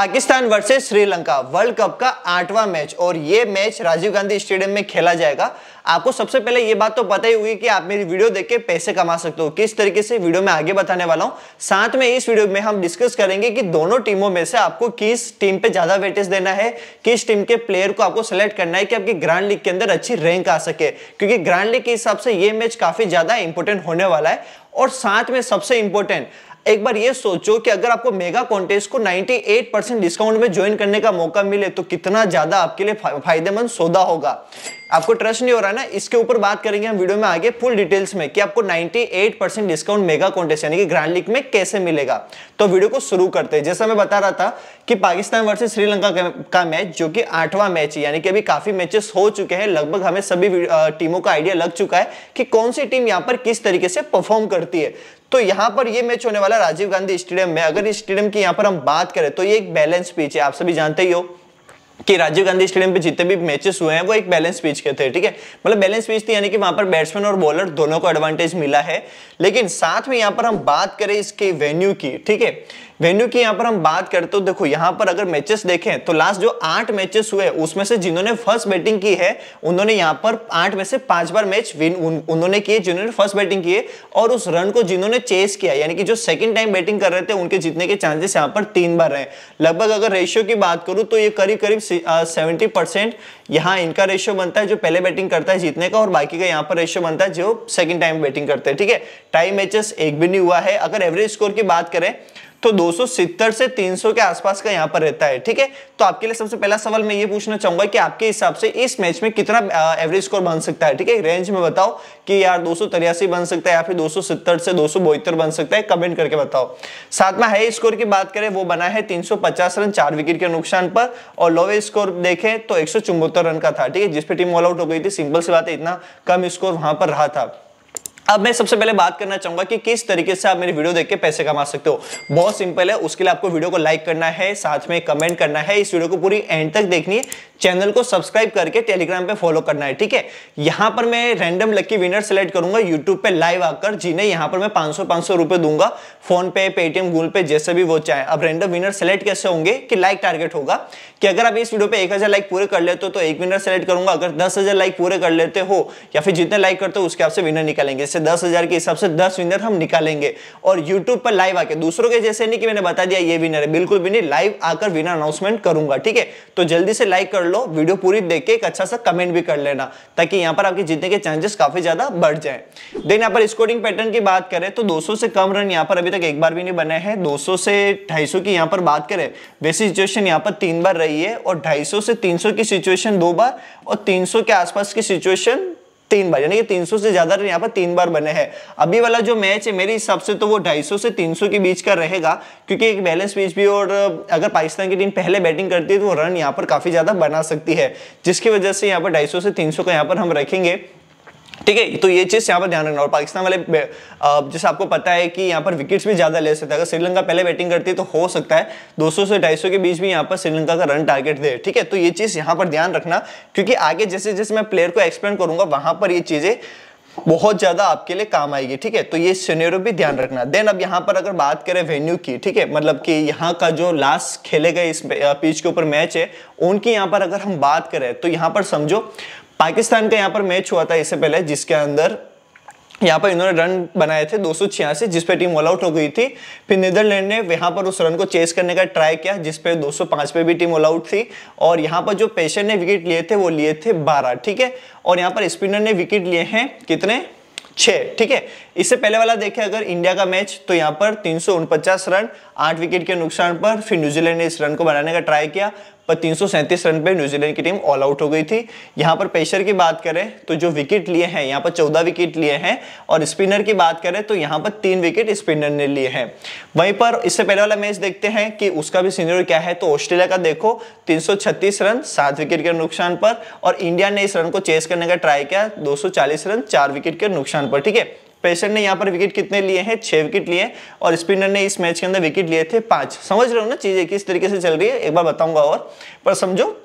Pakistan versus Sri Lanka world cup का आठवां match और ये मैच राजीव गांधी स्टेडियम में खेला जाएगा आपको सबसे पहले ये बात तो पता ही होगी कि आप मेरी वीडियो देख के पैसे कमा सकते हो किस तरीके से वीडियो में आगे बताने वाला हूँ साथ में इस वीडियो में हम डिस्कस करेंगे कि दोनों टीमों में से आपको किस टीम पे ज्यादा वेटेज देना है किस टीम के प्लेयर को आपको सेलेक्ट करना है कि आपकी ग्रांड लीग के अंदर अच्छी रैंक आ सके क्योंकि ग्रांड लीग के हिसाब से ये मैच काफी ज्यादा इंपोर्टेंट होने वाला है और साथ में सबसे इंपोर्टेंट एक बार ये सोचो कि अगर आपको मेगा कॉन्टेस्ट को 98 परसेंट डिस्काउंट में ज्वाइन करने का मौका मिले तो कितना ज्यादा आपके लिए फायदेमंद सौदा होगा आपको ट्रस्ट नहीं हो रहा ना इसके ऊपर बात करेंगे हम वीडियो में आगे फुल डिटेल्स में कि आपको 98 परसेंट डिस्काउंट मेगा कॉन्टेस्ट यानी कि ग्रैंड लीग में कैसे मिलेगा तो वीडियो को शुरू करते हैं जैसा मैं बता रहा था कि पाकिस्तान वर्सेज श्रीलंका का मैच जो कि आठवां मैच है यानी कि अभी काफी मैचेस हो चुके हैं लगभग हमें सभी टीमों का आइडिया लग चुका है कि कौन सी टीम यहाँ पर किस तरीके से परफॉर्म करती है तो यहाँ पर ये मैच होने वाला राजीव गांधी स्टेडियम में अगर इस स्टेडियम की यहाँ पर हम बात करें तो ये एक बैलेंस पिच है आप सभी जानते ही हो कि राजीव गांधी स्टेडियम पे जितने भी मैचेस हुए हैं वो एक बैलेंस पीच के थे ठीक है मतलब बैलेंस पीच थी यानी कि वहां पर बैट्समैन और बॉलर दोनों को एडवांटेज मिला है लेकिन साथ में यहां पर हम बात करें इसके वेन्यू की ठीक है वेन्यू की यहाँ पर हम बात करते हो तो देखो यहाँ पर अगर मैचेस देखें तो लास्ट जो आठ मैचेस हुए उसमें से जिन्होंने फर्स्ट बैटिंग की है उन्होंने यहाँ पर आठ में से पांच बार मैच विन उन्होंने किए जिन्होंने फर्स्ट बैटिंग की है और उस रन को जिन्होंने चेस किया यानी कि जो सेकंड टाइम बैटिंग कर रहे थे उनके जीतने के चांसेस यहाँ पर तीन बार रहे लगभग अगर रेशियो की बात करूँ तो ये करीब करीब सेवेंटी परसेंट यहाँ इनका रेशियो बनता है जो पहले बैटिंग करता है जीतने का और बाकी का यहाँ पर रेशियो बनता है जो सेकंड टाइम बैटिंग करते हैं ठीक है टाइम मैचेस एक भी नहीं हुआ है अगर एवरेज स्कोर की बात करें तो 270 से 300 के आसपास का यहां पर रहता है ठीक है तो आपके लिए सबसे पहला सवाल मैं ये पूछना चाहूंगा कि आपके हिसाब से इस मैच में कितना एवरेज स्कोर बन सकता है ठीक है रेंज में बताओ कि यार दो बन सकता है या फिर दो से दो बन सकता है कमेंट करके बताओ साथ में हाई स्कोर की बात करें वो बना है तीन रन चार विकेट के नुकसान पर और लोवे स्कोर देखें तो एक रन का था ठीक है जिसपे टीम ऑल आउट हो गई थी सिंपल सी बात है इतना कम स्कोर वहां पर रहा था अब मैं सबसे पहले बात करना चाहूंगा कि किस तरीके से आप मेरी वीडियो देख के पैसे कमा सकते हो बहुत सिंपल है उसके लिए आपको वीडियो को लाइक करना है साथ में कमेंट करना है इस वीडियो को पूरी एंड तक देखनी है चैनल को सब्सक्राइब करके टेलीग्राम पे फॉलो करना है ठीक है यहां पर मैं रैंडम लकी विनर सेलेक्ट करूंगा यूट्यूब पे लाइव आकर जिन्हें यहां पर मैं पांच सौ पांच सौ रुपए दूंगा फोन पे पेटीएम गूगल पे जैसे भी वो चाहे अब रैंडम विनर सेलेक्ट कैसे होंगे कि लाइक टारगेट होगा कि अगर आप इस वीडियो पे एक हजार लाइक पूरे कर लेते हो तो एक विनर सेलेक्ट करूंगा अगर दस हजार लाइक पूरे कर लेते हो या फिर जितने लाइक करते हो उसके आपसे विनर निकालेंगे जैसे दस हजार के हिसाब से दस विनर हम निकालेंगे और यूट्यूब पर लाइव आके दूसरों के जैसे नहीं कि मैंने बता दिया ये विनर है बिल्कुल भी नहीं लाइव आकर विनर अनाउंसमेंट करूंगा ठीक है तो जल्दी से लाइक कर लो वीडियो पूरी देख के एक अच्छा सा कमेंट भी कर लेना ताकि यहाँ पर आपके जीतने के चांसेस काफी ज्यादा बढ़ जाए देन यहाँ पर स्कोरिंग पैटर्न की बात करें तो दो से कम रन यहाँ पर अभी तक एक बार भी नहीं बने हैं दो से ढाई की यहाँ पर बात करें वैसी सिचुएशन यहाँ पर तीन बार रही है और ढाई से तीन की सिचुएशन दो बार और तीन के आसपास की सिचुएशन तीन बार यानी कि सौ से ज्यादा रन यहाँ पर तीन बार बने हैं अभी वाला जो मैच है मेरे हिसाब से तो वो ढाई सौ से तीन सौ के बीच का रहेगा क्योंकि एक बैलेंस बीच भी और अगर पाकिस्तान की टीम पहले बैटिंग करती है तो वो रन यहाँ पर काफी ज्यादा बना सकती है जिसकी वजह से यहाँ पर सौ से सौ का यहाँ पर हम रखेंगे ठीक है तो ये चीज यहाँ पर ध्यान रखना और पाकिस्तान वाले जैसे आपको पता है कि यहाँ पर विकेट्स भी ज्यादा ले सकते हैं अगर श्रीलंका पहले बैटिंग करती है तो हो सकता है 200 से 250 के बीच भी यहाँ पर श्रीलंका का रन टारगेट दे ठीक है तो ये चीज यहाँ पर ध्यान रखना क्योंकि आगे जैसे जैसे मैं प्लेयर को एक्सप्लेन करूंगा वहां पर ये चीजें बहुत ज्यादा आपके लिए काम आएगी ठीक है तो ये सीनियर भी ध्यान रखना देन अब यहाँ पर अगर बात करें वेन्यू की ठीक है मतलब कि यहाँ का जो लास्ट खेले गए इस पिच के ऊपर मैच है उनकी यहाँ पर अगर हम बात करें तो यहाँ पर समझो पाकिस्तान का यहाँ पर मैच हुआ था इससे पहले जिसके अंदर यहाँ पर इन्होंने रन बनाए थे दो जिस पे टीम ऑल आउट हो गई थी फिर नीदरलैंड ने यहाँ पर उस रन को चेस करने का ट्राई किया जिस पे 205 पे भी टीम ऑल आउट थी और यहाँ पर जो पेशर ने विकेट लिए थे वो लिए थे 12 ठीक है और यहाँ पर स्पिनर ने विकेट लिए हैं कितने छः ठीक है इससे पहले वाला देखें अगर इंडिया का मैच तो यहाँ पर तीन रन आठ विकेट के नुकसान पर फिर न्यूजीलैंड ने इस रन को बनाने का ट्राई किया पर तीन रन पर न्यूजीलैंड की टीम ऑल आउट हो गई थी यहाँ पर पेशर की बात करें तो जो विकेट लिए हैं यहाँ पर चौदह विकेट लिए हैं और स्पिनर की बात करें तो यहाँ पर तीन विकेट स्पिनर ने लिए हैं वहीं पर इससे पहले वाला मैच देखते हैं कि उसका भी सीनियर क्या है तो ऑस्ट्रेलिया का देखो तीन रन सात विकेट के नुकसान पर और इंडिया ने इस रन को चेस करने का ट्राई किया दो रन चार विकेट के नुकसान पर ठीक है पेशर ने यहाँ पर विकेट कितने लिए हैं छह विकेट लिए और स्पिनर ने इस मैच के अंदर विकेट लिए थे पांच समझ रहे हो ना चीजें किस तरीके से चल रही है एक बार बताऊंगा और पर समझो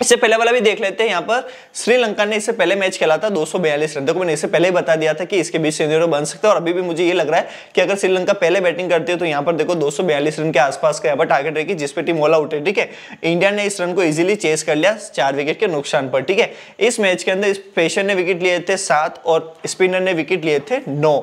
इससे पहले वाला भी देख लेते हैं यहाँ पर श्रीलंका ने इससे पहले मैच खेला था बयालीस रन देखो मैंने इससे पहले ही बता दिया था कि इसके बीच सीनियर बन सकता है और अभी भी मुझे ये लग रहा है कि अगर श्रीलंका पहले बैटिंग करती है तो यहाँ पर देखो बयालीस रन के आसपास का यहाँ पर टारगेट रहेगी जिसपे टीम ऑल आउट है ठीक है इंडिया ने इस रन को इजिली चेस कर लिया चार विकेट के नुकसान पर ठीक है इस मैच के अंदर पेशर ने विकेट लिए थे सात और स्पिनर ने विकेट लिए थे नौ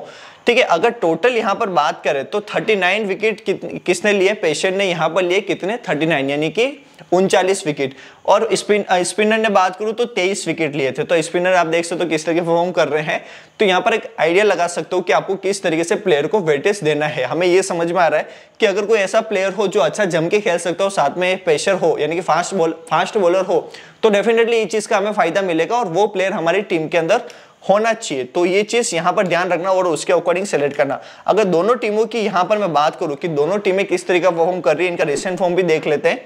ठीक है अगर टोटल यहाँ पर बात करें तो 39 विकेट किसने लिए पेशेंट ने यहाँ पर लिए कितने 39 यानी कि उनचालीस विकेट और स्पिन स्पिनर ने बात करूं तो तेईस विकेट लिए थे तो स्पिनर आप देख सकते हो तो किस तरीके परफॉर्म कर रहे हैं तो यहाँ पर एक आइडिया लगा सकते हो कि आपको किस तरीके से प्लेयर को वेटेज देना है हमें यह समझ में आ रहा है कि अगर कोई ऐसा प्लेयर हो जो अच्छा जम के खेल सकता हो साथ में प्रेशर हो यानी कि फास्ट बॉल फास्ट बॉलर हो तो डेफिनेटली ये चीज़ का हमें फायदा मिलेगा और वो प्लेयर हमारी टीम के अंदर होना चाहिए तो ये चीज यहाँ पर ध्यान रखना और उसके अकॉर्डिंग सेलेक्ट करना अगर दोनों टीमों की यहाँ पर मैं बात करूं कि दोनों टीमें किस तरीके का परफॉर्म कर रही है इनका रिसेंट फॉर्म भी देख लेते हैं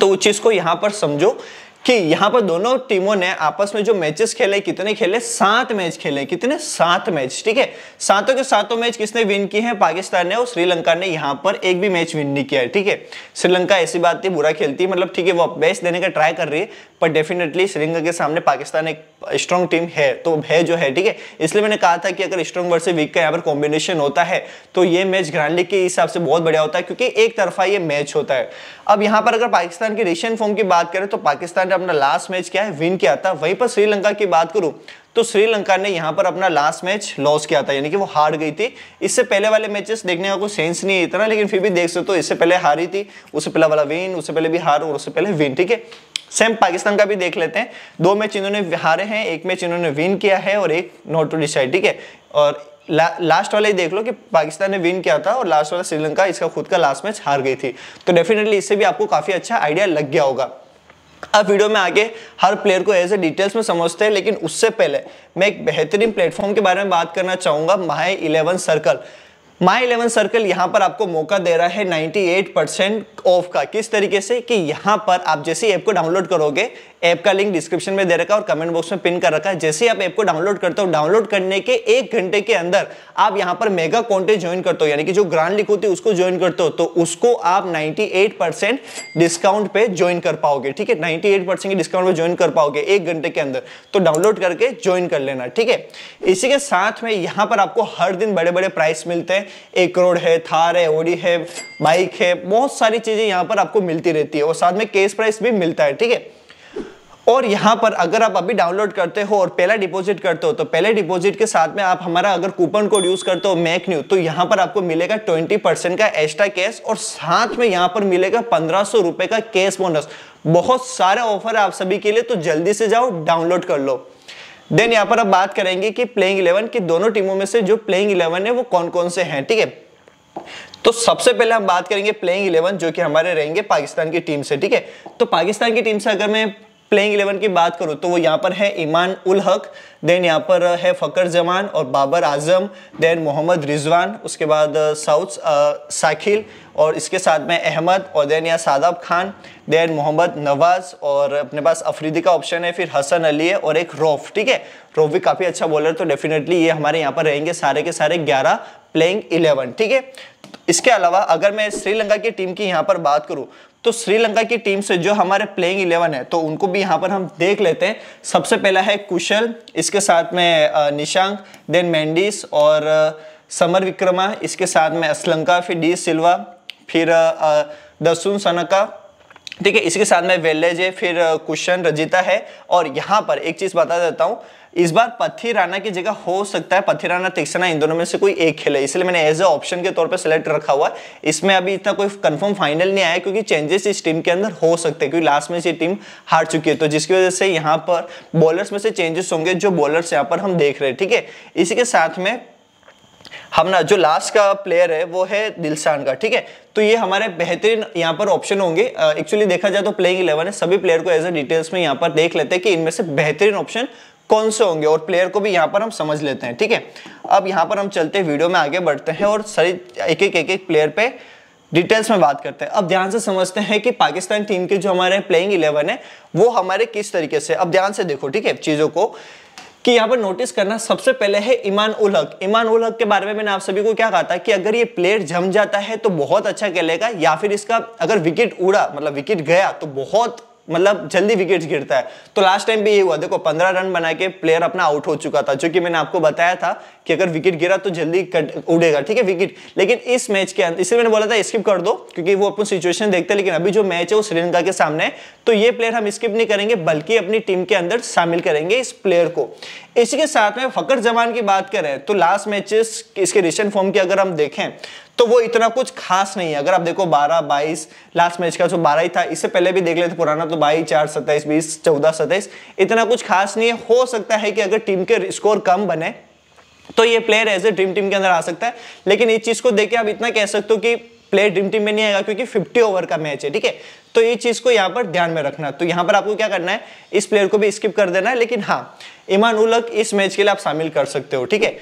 तो उस चीज को यहाँ पर समझो कि यहां पर दोनों टीमों ने आपस में जो मैचेस खेले कितने खेले सात मैच खेले कितने सात मैच ठीक है सातों के सातों मैच किसने विन किए हैं पाकिस्तान ने और श्रीलंका ने यहां पर एक भी मैच विन नहीं किया है ठीक है श्रीलंका ऐसी बात थी बुरा खेलती है मतलब ठीक है वो बेस्ट देने का ट्राई कर रही है पर डेफिनेटली श्रीलंका के सामने पाकिस्तान एक स्ट्रॉन्ग टीम है तो है जो है ठीक है इसलिए मैंने कहा था कि अगर स्ट्रॉन्ग वर्ष वीक का यहाँ पर कॉम्बिनेशन होता है तो ये मैच ग्रांड लीग के हिसाब से बहुत बढ़िया होता है क्योंकि एक तरफा ये मैच होता है अब यहाँ पर अगर पाकिस्तान की रेशियन फॉर्म की बात करें तो पाकिस्तान पाकिस्तान ने अपना लास्ट मैच क्या है विन किया था वहीं पर श्रीलंका की बात करूं तो श्रीलंका ने यहां पर अपना लास्ट मैच लॉस किया था यानी कि वो हार गई थी इससे पहले वाले मैचेस देखने का कोई सेंस नहीं है इतना लेकिन फिर भी देख सकते हो तो इससे पहले हारी थी उससे पहले वाला विन उससे पहले भी हार और उससे पहले विन ठीक है सेम पाकिस्तान का भी देख लेते हैं दो मैच इन्होंने हारे हैं एक मैच इन्होंने विन किया है और एक नॉट टू डिसाइड ठीक है और ला, लास्ट वाला ही देख लो कि पाकिस्तान ने विन किया था और लास्ट वाला श्रीलंका इसका खुद का लास्ट मैच हार गई थी तो डेफिनेटली इससे भी आपको काफ़ी अच्छा आइडिया लग गया होगा આ વિડિયો મે આગે હર પ્લેયર કો એઝ ડિટેલ્સ મે સમજેતે લેકિન ઉસસે પહેલે મે એક બેહતરીન પ્લેટફોર્મ કે બારે મે બાત karna chaahunga My 11 Circle my eleven circle यहाँ पर आपको मौका दे रहा है 98 परसेंट ऑफ का किस तरीके से कि यहाँ पर आप जैसे ही ऐप को डाउनलोड करोगे ऐप का लिंक डिस्क्रिप्शन में दे रखा है और कमेंट बॉक्स में पिन कर रखा है जैसे ही आप ऐप को डाउनलोड करते हो डाउनलोड करने के एक घंटे के अंदर आप यहाँ पर मेगा कॉन्टे ज्वाइन करते हो यानी कि जो ग्रांड लिख होती है उसको ज्वाइन करते हो तो उसको आप नाइन्टी डिस्काउंट पे ज्वाइन कर पाओगे ठीक है नाइन्टी के डिस्काउंट पे ज्वाइन कर पाओगे एक घंटे के अंदर तो डाउनलोड करके ज्वाइन कर लेना ठीक है इसी के साथ में यहाँ पर आपको हर दिन बड़े बड़े प्राइस मिलते हैं एक करोड़ है थार है ओडी है बाइक है बहुत सारी चीज़ें यहाँ पर आपको मिलती रहती है और साथ में केस प्राइस भी मिलता है ठीक है और यहाँ पर अगर आप अभी डाउनलोड करते हो और पहला डिपॉजिट करते हो तो पहले डिपॉजिट के साथ में आप हमारा अगर कूपन कोड यूज करते हो मैक न्यू तो यहाँ पर आपको मिलेगा 20 परसेंट का एक्स्ट्रा कैश और साथ में यहाँ पर मिलेगा पंद्रह रुपए का कैश बोनस बहुत सारे ऑफर है आप सभी के लिए तो जल्दी से जाओ डाउनलोड कर लो देन यहाँ पर अब बात करेंगे कि प्लेइंग इलेवन की दोनों टीमों में से जो प्लेइंग इलेवन है वो कौन कौन से हैं ठीक है तो सबसे पहले हम बात करेंगे प्लेइंग इलेवन जो कि हमारे रहेंगे पाकिस्तान की टीम से ठीक है तो पाकिस्तान की टीम से अगर मैं प्लेइंग इलेवन की बात करूँ तो वो यहाँ पर है ईमान उल हक देन यहाँ पर है फ़कर जमान और बाबर आजम देन मोहम्मद रिजवान उसके बाद uh, साउथ uh, साखिल और इसके साथ में अहमद और देन यहाँ सादाब खान देन मोहम्मद नवाज़ और अपने पास अफरीदी का ऑप्शन है फिर हसन अली है और एक रोफ ठीक है रोफ भी काफ़ी अच्छा बॉलर तो डेफिनेटली ये हमारे यहाँ पर रहेंगे सारे के सारे ग्यारह प्लेइंग इलेवन ठीक है इसके अलावा अगर मैं श्रीलंका की टीम की यहाँ पर बात करूँ तो श्रीलंका की टीम से जो हमारे प्लेइंग इलेवन है तो उनको भी यहाँ पर हम देख लेते हैं सबसे पहला है कुशल इसके साथ में निशांक देन मैंडिस और समर विक्रमा इसके साथ में असलंका फिर डी सिल्वा फिर दसुन सनका ठीक है इसके साथ में वेलेज है फिर कुशन रजिता है और यहाँ पर एक चीज़ बता देता हूँ इस बार पथी राना की जगह हो सकता है राना तिक्सना इन दोनों में से कोई एक खेले इसलिए मैंने एज ए ऑप्शन के तौर पर सिलेक्ट रखा हुआ इसमें अभी इतना कोई कंफर्म फाइनल नहीं आया क्योंकि चेंजेस इस टीम के अंदर हो सकते हैं क्योंकि लास्ट में से टीम हार चुकी है तो जिसकी वजह से यहाँ पर बॉलर्स में से चेंजेस होंगे जो बॉलर्स यहाँ पर हम देख रहे हैं ठीक है इसी के साथ में हम ना जो लास्ट का प्लेयर है वो है दिलशान का ठीक है तो ये हमारे बेहतरीन यहाँ पर ऑप्शन होंगे एक्चुअली देखा जाए तो प्लेइंग इलेवन है सभी प्लेयर को एज ए डिटेल्स में यहाँ पर देख लेते हैं कि इनमें से बेहतरीन ऑप्शन कौन से होंगे और प्लेयर को भी यहाँ पर हम समझ लेते हैं ठीक है अब यहाँ पर हम चलते वीडियो में आगे बढ़ते हैं और सारी एक एक एक एक प्लेयर पे डिटेल्स में बात करते हैं अब ध्यान से समझते हैं कि पाकिस्तान टीम के जो हमारे प्लेइंग इलेवन है वो हमारे किस तरीके से अब ध्यान से देखो ठीक है चीज़ों को कि यहाँ पर नोटिस करना सबसे पहले है ईमान उल हक ईमान उल हक के बारे में मैंने आप सभी को क्या कहा था कि अगर ये प्लेयर जम जाता है तो बहुत अच्छा खेलेगा या फिर इसका अगर विकेट उड़ा मतलब विकेट गया तो बहुत मतलब जल्दी विकेट गिरता है तो लास्ट टाइम भी ये हुआ देखो पंद्रह रन बना के प्लेयर अपना आउट हो चुका था जो कि मैंने आपको बताया था कि अगर विकेट गिरा तो जल्दी उड़ेगा ठीक है विकेट लेकिन इस मैच के अंदर इसलिए मैंने बोला था स्किप कर दो क्योंकि वो अपन सिचुएशन देखते हैं लेकिन अभी जो मैच है वो श्रीलंका के सामने तो ये प्लेयर हम स्किप नहीं करेंगे बल्कि अपनी टीम के अंदर शामिल करेंगे इस प्लेयर को इसी के साथ में फकर जमान की बात करें तो लास्ट मैचेस इसके रिसेंट फॉर्म की अगर हम देखें तो वो इतना कुछ खास नहीं है अगर आप देखो 12 22 लास्ट मैच का जो 12 ही था इससे पहले भी देख लेते पुराना तो 22 चार सत्ताईस बीस चौदह सत्ताईस इतना कुछ खास नहीं है हो सकता है कि अगर टीम के स्कोर कम बने तो ये player as a dream team के अंदर आ सकता है लेकिन इस चीज को देख के आप इतना कह सकते हो कि प्लेयर ड्रीम टीम में नहीं आएगा क्योंकि 50 ओवर का मैच है ठीक है तो ये चीज को यहाँ पर ध्यान में रखना तो यहाँ पर आपको क्या करना है इस प्लेयर को भी स्किप कर देना है लेकिन हाँ इमान उलक इस मैच के लिए आप शामिल कर सकते हो ठीक है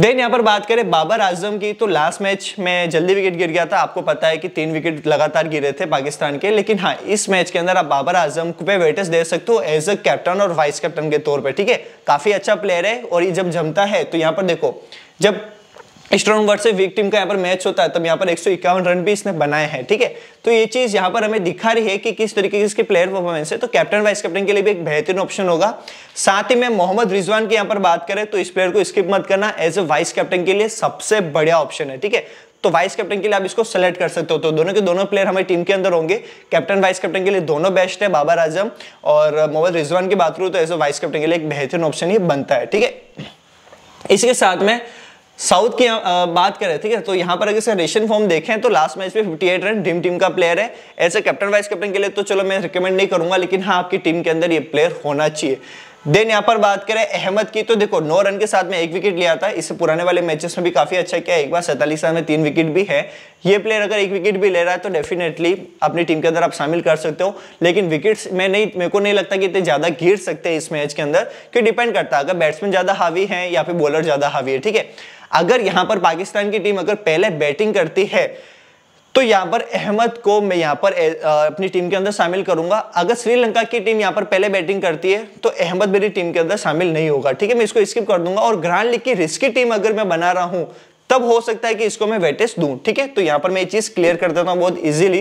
देन यहाँ पर बात करें बाबर आजम की तो लास्ट मैच में जल्दी विकेट गिर गया था आपको पता है कि तीन विकेट लगातार गिरे थे पाकिस्तान के लेकिन हाँ इस मैच के अंदर आप बाबर आजम पे वेटेज दे सकते हो एज अ कैप्टन और वाइस कैप्टन के तौर पर ठीक है काफी अच्छा प्लेयर है और ये जब जमता है तो यहाँ पर देखो जब स्ट्रॉन्ग से वीक टीम का यहाँ पर मैच होता है तब यहाँ पर एक रन भी इसने बनाए हैं ठीक है तो ये चीज यहाँ पर हमें दिखा रही है कि किस तरीके की इसकी प्लेयर परफॉर्मेंस है तो कैप्टन वाइस कैप्टन के लिए भी एक बेहतरीन ऑप्शन होगा साथ ही में मोहम्मद रिजवान की यहाँ पर बात करें तो इस प्लेयर को स्किप मत करना एज ए वाइस कैप्टन के लिए सबसे बढ़िया ऑप्शन है ठीक है तो वाइस कैप्टन के लिए आप इसको सेलेक्ट कर सकते हो तो दोनों के दोनों प्लेयर हमारी टीम के अंदर होंगे कैप्टन वाइस कैप्टन के लिए दोनों बेस्ट है बाबर आजम और मोहम्मद रिजवान की बात करूँ तो एज ए वाइस कैप्टन के लिए एक बेहतरीन ऑप्शन ही बनता है ठीक है इसके साथ में साउथ की बात करें ठीक है तो यहाँ पर अगर रेशन फॉर्म देखें तो लास्ट मैच में 58 रन डीम टीम का प्लेयर है ऐसे कैप्टन वाइस कैप्टन के लिए तो चलो मैं रिकमेंड नहीं करूंगा लेकिन हाँ आपकी टीम के अंदर ये प्लेयर होना चाहिए देन यहाँ पर बात करें अहमद की तो देखो नौ रन के साथ में एक विकेट लिया था इससे पुराने वाले मैचेस में भी काफी अच्छा किया एक बार सैतालीस रन में तीन विकेट भी है ये प्लेयर अगर एक विकेट भी ले रहा है तो डेफिनेटली अपनी टीम के अंदर आप शामिल कर सकते हो लेकिन विकेट्स में नहीं मेरे को नहीं लगता कि इतने ज्यादा गिर सकते हैं इस मैच के अंदर क्योंकि डिपेंड करता है अगर बैट्समैन ज्यादा हावी है या फिर बॉलर ज्यादा हावी है ठीक है अगर यहां पर पाकिस्तान की टीम अगर पहले बैटिंग करती है तो यहां पर अहमद को मैं यहां पर अपनी टीम के अंदर शामिल करूंगा अगर श्रीलंका की टीम यहां पर पहले बैटिंग करती है तो अहमद मेरी टीम के अंदर शामिल नहीं होगा ठीक है मैं इसको स्किप कर दूंगा और ग्रांड लीग की रिस्की टीम अगर मैं बना रहा हूं तब हो सकता है कि इसको मैं वेटेस दूं ठीक है तो यहां पर मैं ये चीज क्लियर कर देता हूं बहुत इजिली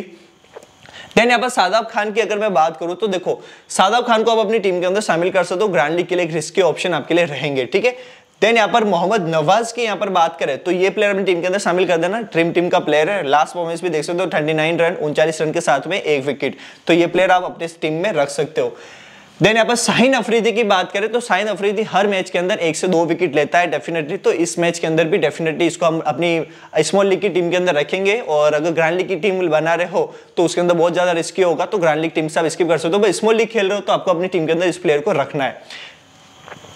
देन यहां पर सादाब खान की अगर मैं बात करूं तो देखो सादाब खान को आप अपनी टीम के अंदर शामिल कर सकते हो ग्रांड लीग के लिए एक रिस्की ऑप्शन आपके लिए रहेंगे ठीक है देन यहाँ पर मोहम्मद नवाज की यहाँ पर बात करें तो ये प्लेयर अपनी टीम के अंदर शामिल कर देना ड्रीम टीम का प्लेयर है लास्ट परफॉर्मेंस भी देख सकते हो थर्टी नाइन रन उनचालीस रन के साथ में एक विकेट तो ये प्लेयर आप अपने टीम में रख सकते हो देन यहाँ पर साहिन अफरीदी की बात करें तो साहिन अफरीदी हर मैच के अंदर एक से दो विकेट लेता है डेफिनेटली तो इस मैच के अंदर भी डेफिनेटली इसको हम अपनी स्मॉल लीग की टीम के अंदर रखेंगे और अगर ग्रैंड लीग की टीम बना रहे हो तो उसके अंदर बहुत ज़्यादा रिस्की होगा तो ग्रैंड लीग टीम से आप स्किप कर सकते हो तो स्मॉल लीग खेल रहे हो तो आपको अपनी टीम के अंदर इस प्लेयर को रखना है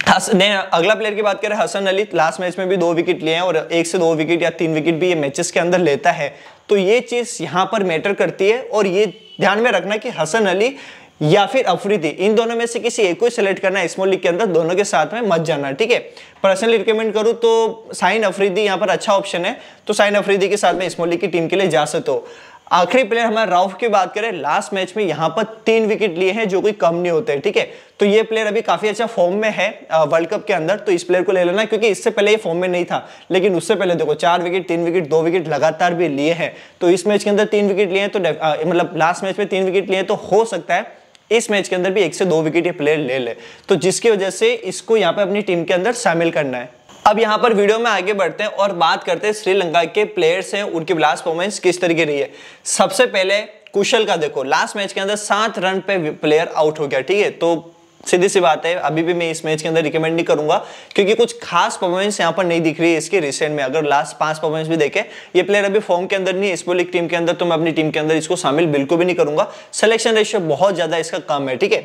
अगला प्लेयर की बात करें हसन अली लास्ट मैच में भी दो विकेट लिए हैं और एक से दो विकेट या तीन विकेट भी ये मैचेस के अंदर लेता है तो ये चीज़ यहाँ पर मैटर करती है और ये ध्यान में रखना कि हसन अली या फिर अफरीदी इन दोनों में से किसी एक को सिलेक्ट करना है स्मॉल लीग के अंदर दोनों के साथ में मत जाना ठीक है पर्सनली रिकमेंड करूँ तो साइन अफरीदी यहाँ पर अच्छा ऑप्शन है तो साइन अफरीदी के साथ में स्मॉल लीग की टीम के लिए जा सकते हो आखिरी प्लेयर हमारे राउफ की बात करें लास्ट मैच में यहां पर तीन विकेट लिए हैं जो कोई कम नहीं होते ठीक है तो ये प्लेयर अभी काफी अच्छा फॉर्म में है वर्ल्ड कप के अंदर तो इस प्लेयर को ले लेना क्योंकि इससे पहले ये फॉर्म में नहीं था लेकिन उससे पहले देखो चार विकेट तीन विकेट दो विकेट लगातार भी लिए हैं तो इस मैच के अंदर तीन विकेट लिए तो मतलब लास्ट मैच में तीन विकेट लिए तो हो सकता है इस मैच के अंदर भी एक से दो विकेट ये प्लेयर ले ले तो जिसकी वजह से इसको यहाँ पर अपनी टीम के अंदर शामिल करना है अब यहाँ पर वीडियो में आगे बढ़ते हैं और बात करते हैं श्रीलंका के प्लेयर्स हैं उनकी लास्ट परफॉर्मेंस किस तरीके रही है सबसे पहले कुशल का देखो लास्ट मैच के अंदर सात रन पे प्लेयर आउट हो गया ठीक है तो सीधी सी बात है अभी भी मैं इस मैच के अंदर रिकमेंड नहीं करूंगा क्योंकि कुछ खास परफॉर्मेंस यहाँ पर नहीं दिख रही है इसके रिसेंट में अगर लास्ट पांच परफॉर्मेंस भी देखे ये प्लेयर अभी फॉर्म के अंदर नहीं है इसबोलिक टीम के अंदर तो मैं अपनी टीम के अंदर इसको शामिल बिल्कुल भी नहीं करूंगा सिलेक्शन रेशियो बहुत ज्यादा इसका कम है ठीक है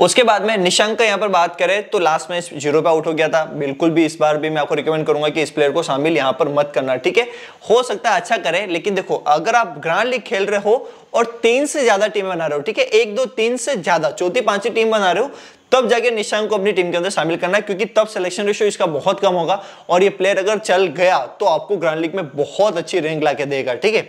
उसके बाद में निशंक का यहां पर बात करें तो लास्ट मैच जीरो पे आउट हो गया था बिल्कुल भी इस बार भी मैं आपको रिकमेंड करूंगा कि इस प्लेयर को शामिल यहां पर मत करना ठीक है हो सकता है अच्छा करें लेकिन देखो अगर आप ग्रांड लीग खेल रहे हो और तीन से ज्यादा टीम बना रहे हो ठीक है एक दो तीन से ज्यादा चौथी पांचवी टीम बना रहे हो तब जाके निशांक को अपनी टीम के अंदर शामिल करना है क्योंकि तब सिलेक्शन रेशो इसका बहुत कम होगा और ये प्लेयर अगर चल गया तो आपको ग्रांड लीग में बहुत अच्छी रैंक ला के देगा ठीक है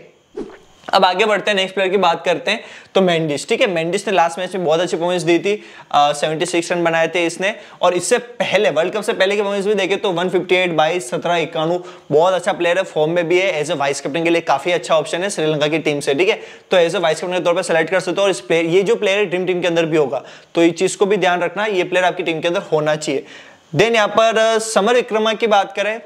अब आगे बढ़ते हैं नेक्स्ट प्लेयर की बात करते हैं तो मेंडिस ठीक है मेंडिस ने लास्ट मैच में बहुत अच्छी परफॉर्मेंस दी थी सेवेंटी सिक्स रन बनाए थे इसने और इससे पहले वर्ल्ड कप से पहले की परफॉर्मेंस भी देखे तो वन फिफ्टी एट बाईस सत्रह इक्यानु बहुत अच्छा प्लेयर है फॉर्म में भी है एज ए वाइस कैप्टन के लिए काफी अच्छा ऑप्शन है श्रीलंका की टीम से ठीक है तो एज ए वाइस कैप्टन के तौर पर सेलेक्ट कर सकते हो और इस प्लेयर ये जो प्लेयर है ड्रीम टीम के अंदर भी होगा तो इस चीज को भी ध्यान रखना ये प्लेयर आपकी टीम के अंदर होना चाहिए देन यहाँ पर समर विक्रमा की बात करें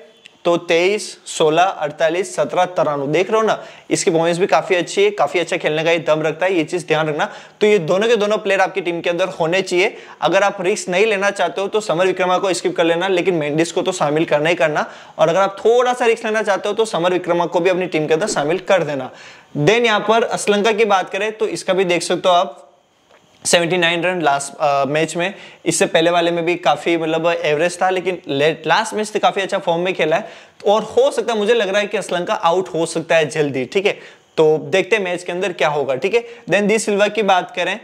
तो 23, 16, 48, 17, तिरानवे देख रहे हो ना इसकी परफॉर्मेंस भी काफी अच्छी है काफी अच्छा खेलने का ये दम रखता है ये चीज ध्यान रखना तो ये दोनों के दोनों प्लेयर आपकी टीम के अंदर होने चाहिए अगर आप रिस्क नहीं लेना चाहते हो तो समर विक्रमा को स्किप कर लेना लेकिन मेंडिस को तो शामिल करना ही करना और अगर आप थोड़ा सा रिस्क लेना चाहते हो तो समर विक्रमा को भी अपनी टीम के अंदर शामिल कर देना देन यहाँ पर असलंका की बात करें तो इसका भी देख सकते हो आप 79 रन लास्ट मैच uh, में इससे पहले वाले में भी काफ़ी मतलब एवरेज था लेकिन लास्ट मैच तो काफ़ी अच्छा फॉर्म में खेला है और हो सकता है मुझे लग रहा है कि असलंका आउट हो सकता है जल्दी ठीक है तो देखते हैं मैच के अंदर क्या होगा ठीक है देन दी सिल्वा की बात करें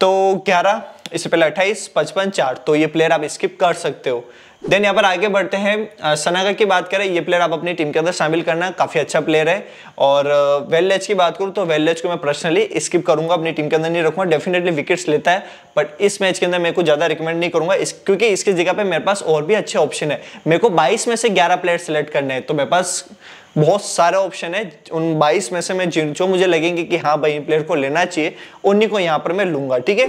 तो ग्यारह इससे पहले अट्ठाईस पचपन चार तो ये प्लेयर आप स्किप कर सकते हो देन यहाँ पर आगे बढ़ते हैं सनागा की बात करें ये प्लेयर आप अपनी टीम के अंदर शामिल करना काफ़ी अच्छा प्लेयर है और वेल लेच की बात करूँ तो वेल लेच को मैं पर्सनली स्किप करूंगा अपनी टीम के अंदर नहीं रखूंगा डेफिनेटली विकेट्स लेता है बट इस मैच के अंदर मेरे को ज़्यादा रिकमेंड नहीं करूंगा इस क्योंकि इसकी जगह पर मेरे पास और भी अच्छे ऑप्शन है मेरे को बाईस में से ग्यारह प्लेयर सेलेक्ट करने हैं तो मेरे पास बहुत सारे ऑप्शन है उन 22 में से मैं जिन जो मुझे लगेंगे कि हाँ भाई इन प्लेयर को लेना चाहिए उन्हीं को यहाँ पर मैं लूंगा ठीक है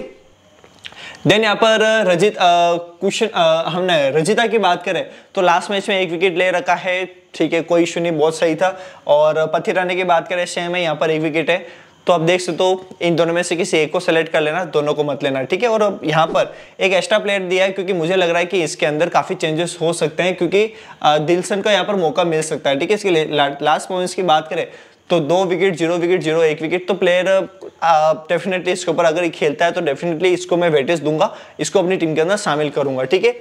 देन यहाँ पर Rajitha uh, question uh, uh, हमने रजिता की बात करें तो लास्ट मैच में एक विकेट ले रखा है ठीक है कोई इशू नहीं बहुत सही था और पथी रानी की बात करें सेम है यहाँ पर एक विकेट है तो आप देख सकते हो इन दोनों में से किसी एक को सेलेक्ट कर लेना दोनों को मत लेना ठीक है और अब यहाँ पर एक एक्स्ट्रा प्लेयर दिया है क्योंकि मुझे लग रहा है कि इसके अंदर काफ़ी चेंजेस हो सकते हैं क्योंकि दिलसन का यहाँ पर मौका मिल सकता है ठीक है इसके लिए ला, लास्ट मोमेंट्स की बात करें तो दो विकेट जीरो विकेट जीरो एक विकेट तो प्लेयर डेफिनेटली इसके ऊपर अगर खेलता है तो डेफिनेटली इसको मैं वेटेज दूंगा इसको अपनी टीम के अंदर शामिल करूंगा ठीक है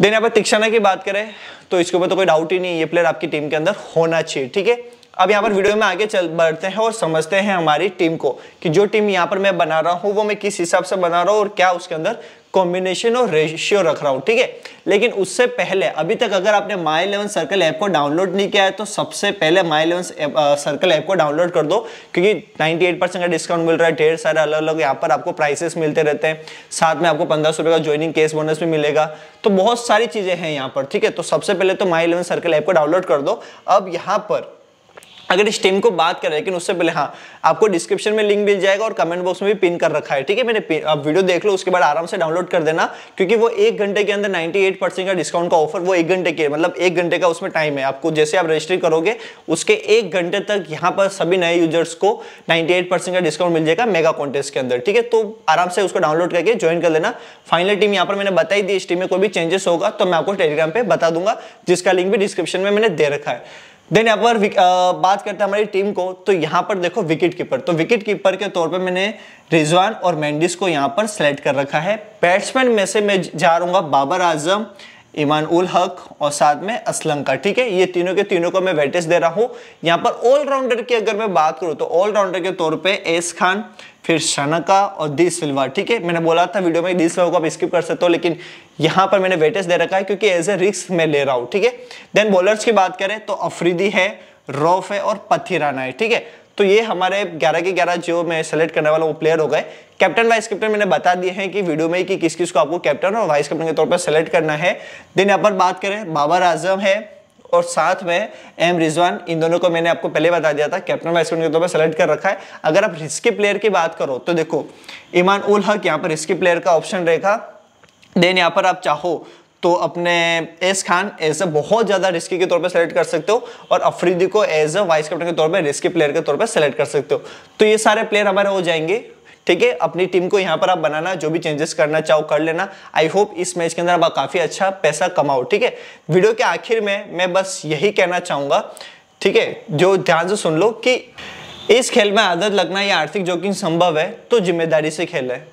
देन यहाँ पर तिक्षाना की बात करें तो इसके ऊपर तो कोई डाउट ही नहीं ये प्लेयर आपकी टीम के अंदर होना चाहिए ठीक है अब यहाँ पर वीडियो में आगे चल बढ़ते हैं और समझते हैं हमारी टीम को कि जो टीम यहाँ पर मैं बना रहा हूँ वो मैं किस हिसाब से बना रहा हूँ और क्या उसके अंदर कॉम्बिनेशन और रेशियो रख रहा हूँ ठीक है लेकिन उससे पहले अभी तक अगर आपने माई इलेवन सर्कल ऐप को डाउनलोड नहीं किया है तो सबसे पहले माई इलेवन सर्कल ऐप को डाउनलोड कर दो क्योंकि 98 परसेंट का डिस्काउंट मिल रहा है ढेर सारे अलग अलग यहाँ पर आपको प्राइसेस मिलते रहते हैं साथ में आपको पंद्रह सौ का ज्वाइनिंग केस बोनस भी मिलेगा तो बहुत सारी चीज़ें हैं यहाँ पर ठीक है तो सबसे पहले तो माई इलेवन सर्कल ऐप को डाउनलोड कर दो अब यहाँ पर अगर इस टीम को बात करें लेकिन उससे पहले हाँ आपको डिस्क्रिप्शन में लिंक मिल जाएगा और कमेंट बॉक्स में भी पिन कर रखा है ठीक है मैंने आप वीडियो देख लो उसके बाद आराम से डाउनलोड कर देना क्योंकि वो एक घंटे के अंदर 98 परसेंट का डिस्काउंट का ऑफर वो एक घंटे के मतलब एक घंटे का उसमें टाइम है आपको जैसे आप रजिस्ट्री करोगे उसके एक घंटे तक यहाँ पर सभी नए यूजर्स को नाइन्टी का डिस्काउंट मिल जाएगा मेगा कॉन्टेस्ट के अंदर ठीक है तो आराम से उसको डाउनलोड करके ज्वाइन कर लेना फाइनल टीम यहाँ पर मैंने बताई दी इस टीम में कोई भी चेंजेस होगा तो मैं आपको टेलीग्राम पर बता दूंगा जिसका लिंक भी डिस्क्रिप्शन में मैंने दे रखा है देन यहाँ पर बात करते हैं हमारी टीम को तो यहाँ पर देखो विकेट कीपर तो विकेट कीपर के तौर पे मैंने रिजवान और मैंडिस को यहाँ पर सेलेक्ट कर रखा है बैट्समैन में से मैं जा रूंगा बाबर आजम ईमान उल हक और साथ में असलम का ठीक है ये तीनों के तीनों को मैं वेटेज दे रहा हूँ यहाँ पर ऑलराउंडर की अगर मैं बात करूँ तो ऑलराउंडर के तौर पे एस खान फिर शनका और दी सिल्वा ठीक है मैंने बोला था वीडियो में दी सिल्वा को आप स्किप कर सकते हो लेकिन यहाँ पर मैंने वेटेज दे रखा है क्योंकि एज ए रिस्क मैं ले रहा हूँ ठीक है देन बॉलर्स की बात करें तो अफरीदी है रोफ है और पथिराना है ठीक है तो ये हमारे ग्यारह के ग्यारह जो मैं सेलेक्ट करने वाला वो प्लेयर हो गए कैप्टन वाइस कैप्टन मैंने बता दिए हैं कि वीडियो में कि किस किस को आपको कैप्टन और वाइस कैप्टन के तौर पर सेलेक्ट करना है देन यहाँ पर बात करें बाबर आजम है और साथ में एम रिजवान इन दोनों को मैंने आपको पहले बता दिया था कैप्टन वाइस कैप्टन के तौर पर सेलेक्ट कर रखा है अगर आप रिस्की प्लेयर की बात करो तो देखो ईमान उल हक यहाँ पर रिस्की प्लेयर का ऑप्शन रहेगा देन यहाँ पर आप चाहो तो अपने एस खान एज अ बहुत ज़्यादा रिस्की के तौर पर सेलेक्ट कर सकते हो और अफरीदी को एज अ वाइस कैप्टन के तौर पर रिस्की प्लेयर के तौर पर सेलेक्ट कर सकते हो तो ये सारे प्लेयर हमारे हो जाएंगे ठीक है अपनी टीम को यहाँ पर आप बनाना जो भी चेंजेस करना चाहो कर लेना आई होप इस मैच के अंदर आप काफ़ी अच्छा पैसा कमाओ ठीक है वीडियो के आखिर में मैं बस यही कहना चाहूँगा ठीक है जो ध्यान से सुन लो कि इस खेल में आदत लगना या आर्थिक जोखिम संभव है तो जिम्मेदारी से खेल है